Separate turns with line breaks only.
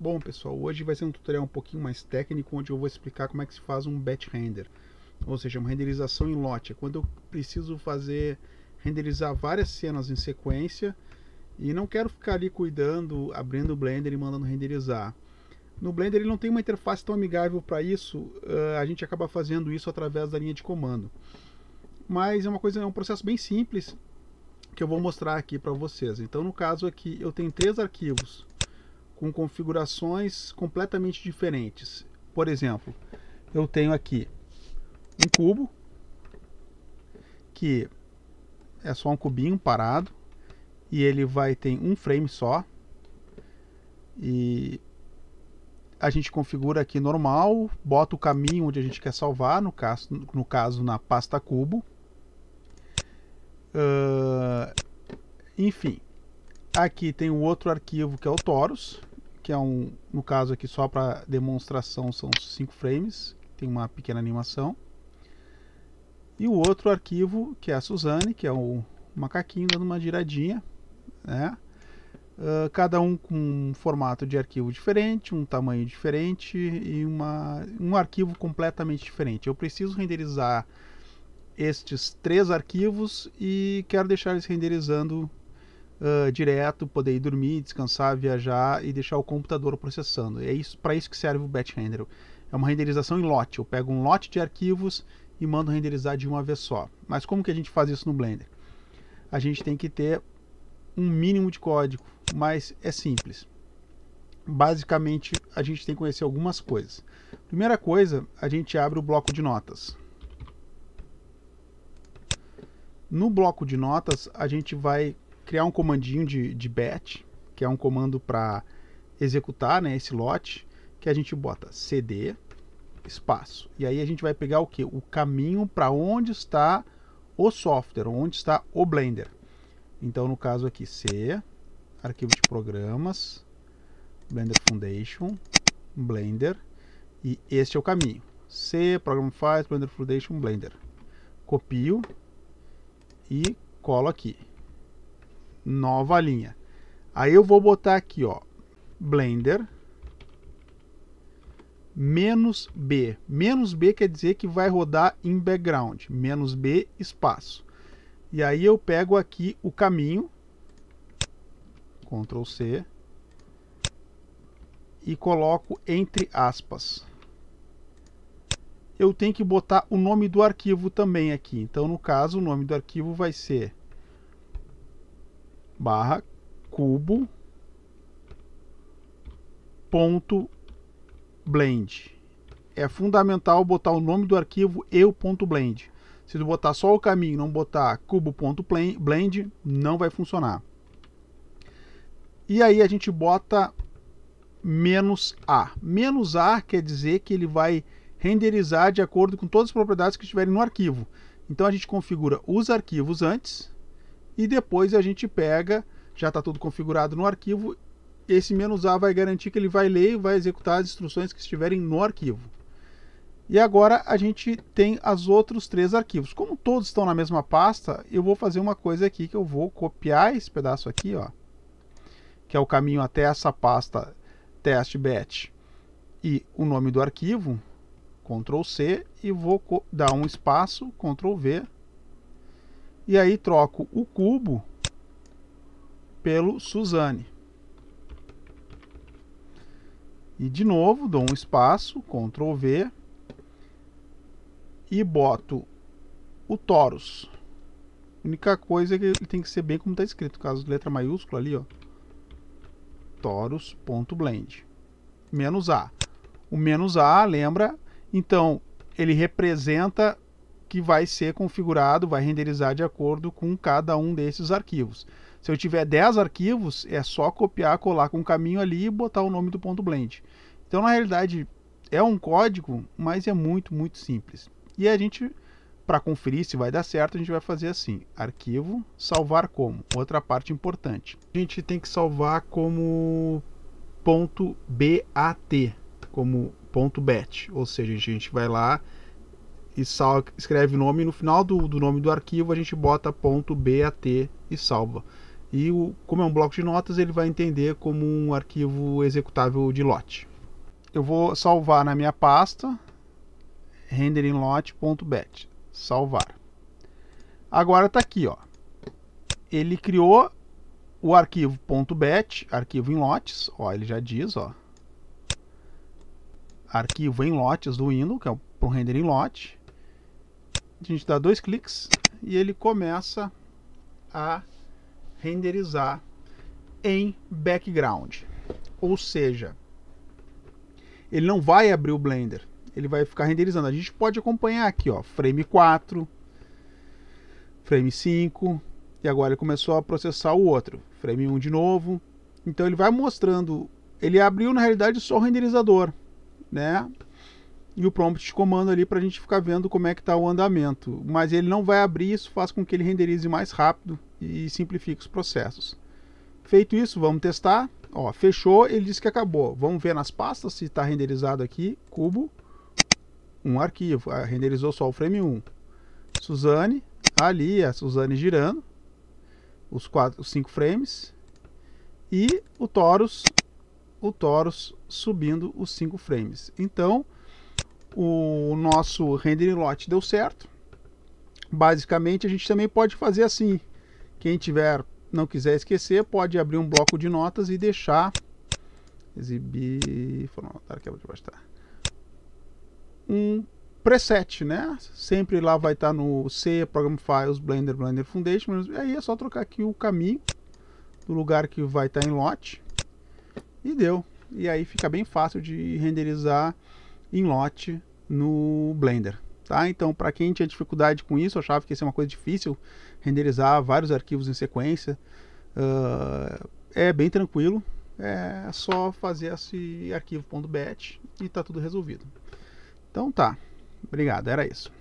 Bom pessoal, hoje vai ser um tutorial um pouquinho mais técnico, onde eu vou explicar como é que se faz um batch render, ou seja, uma renderização em lote, é quando eu preciso fazer, renderizar várias cenas em sequência, e não quero ficar ali cuidando, abrindo o Blender e mandando renderizar. No Blender ele não tem uma interface tão amigável para isso, eh, a gente acaba fazendo isso através da linha de comando. Mas é uma coisa, é um processo bem simples que eu vou mostrar aqui para vocês. Então no caso aqui eu tenho três arquivos com configurações completamente diferentes. Por exemplo, eu tenho aqui um cubo que é só um cubinho parado e ele vai ter um frame só e a gente configura aqui normal, bota o caminho onde a gente quer salvar, no caso, no caso na pasta cubo. Uh, enfim, aqui tem um outro arquivo que é o Torus, que é um, no caso aqui só para demonstração são 5 frames, tem uma pequena animação. E o outro arquivo, que é a Suzane, que é o macaquinho dando uma giradinha, né? Uh, cada um com um formato de arquivo diferente, um tamanho diferente e uma, um arquivo completamente diferente. Eu preciso renderizar estes três arquivos e quero deixar eles renderizando uh, direto, poder ir dormir, descansar, viajar e deixar o computador processando. é isso, para isso que serve o batch render. É uma renderização em lote. Eu pego um lote de arquivos e mando renderizar de uma vez só. Mas como que a gente faz isso no Blender? A gente tem que ter um mínimo de código, mas é simples. Basicamente, a gente tem que conhecer algumas coisas. Primeira coisa, a gente abre o bloco de notas. No bloco de notas, a gente vai criar um comandinho de, de batch, que é um comando para executar né, esse lote, que a gente bota cd espaço. E aí a gente vai pegar o que? O caminho para onde está o software, onde está o Blender. Então, no caso aqui, C, arquivo de programas, Blender Foundation, Blender, e este é o caminho. C, Program Files, Blender Foundation, Blender. Copio e colo aqui nova linha. Aí eu vou botar aqui, ó, Blender menos B. Menos B quer dizer que vai rodar em background, menos B espaço. E aí eu pego aqui o caminho, Ctrl C, e coloco entre aspas. Eu tenho que botar o nome do arquivo também aqui. Então, no caso, o nome do arquivo vai ser barra cubo ponto blend. É fundamental botar o nome do arquivo eu.blend. ponto blend. Se tu botar só o caminho, não botar cubo.blend, não vai funcionar. E aí a gente bota menos "-a". Menos "-a", quer dizer que ele vai renderizar de acordo com todas as propriedades que estiverem no arquivo. Então a gente configura os arquivos antes e depois a gente pega, já está tudo configurado no arquivo, esse "-a", vai garantir que ele vai ler e vai executar as instruções que estiverem no arquivo. E agora a gente tem os outros três arquivos. Como todos estão na mesma pasta, eu vou fazer uma coisa aqui que eu vou copiar esse pedaço aqui, ó, que é o caminho até essa pasta testbat e o nome do arquivo, Ctrl C, e vou dar um espaço, Ctrl V, e aí troco o cubo pelo Suzane. E de novo dou um espaço, Ctrl V, e boto o torus. A única coisa é que ele tem que ser bem como está escrito, caso de letra maiúscula ali, ó. torus.blend. Menos A. O menos A, lembra? Então, ele representa que vai ser configurado, vai renderizar de acordo com cada um desses arquivos. Se eu tiver 10 arquivos, é só copiar, colar com o caminho ali e botar o nome do ponto .blend. Então, na realidade, é um código, mas é muito, muito simples. E a gente, para conferir se vai dar certo, a gente vai fazer assim, arquivo, salvar como, outra parte importante. A gente tem que salvar como ponto .bat, como ponto .bat, ou seja, a gente vai lá e salva, escreve o nome, e no final do, do nome do arquivo a gente bota ponto .bat e salva. E o, como é um bloco de notas, ele vai entender como um arquivo executável de lote. Eu vou salvar na minha pasta renderinglot.bat, salvar. Agora está aqui, ó. Ele criou o arquivo .bat, arquivo em lotes, ó, ele já diz, ó. Arquivo em lotes do Windows, que é o um render em lote a gente dá dois cliques e ele começa a renderizar em background. Ou seja, ele não vai abrir o Blender, ele vai ficar renderizando. A gente pode acompanhar aqui, ó, frame 4, frame 5, e agora ele começou a processar o outro, frame 1 de novo. Então ele vai mostrando, ele abriu na realidade só o renderizador, né? e o prompt de comando ali para a gente ficar vendo como é que está o andamento. Mas ele não vai abrir, isso faz com que ele renderize mais rápido e simplifique os processos. Feito isso, vamos testar. Ó, fechou, ele disse que acabou. Vamos ver nas pastas se está renderizado aqui, cubo, um arquivo. Ah, renderizou só o frame 1. Suzane, ali a Suzane girando, os, quatro, os cinco frames. E o toros, o Taurus subindo os cinco frames. Então, o nosso render lot deu certo. Basicamente, a gente também pode fazer assim. Quem tiver, não quiser esquecer, pode abrir um bloco de notas e deixar exibir, formatar tá. Um preset, né? Sempre lá vai estar tá no C, Program Files, Blender, Blender Foundation, mas aí é só trocar aqui o caminho do lugar que vai estar tá em lote e deu. E aí fica bem fácil de renderizar em lote no Blender. Tá? Então, para quem tinha dificuldade com isso, achava que ia ser uma coisa difícil renderizar vários arquivos em sequência, uh, é bem tranquilo. É só fazer esse arquivo.bat e está tudo resolvido. Então tá. Obrigado, era isso.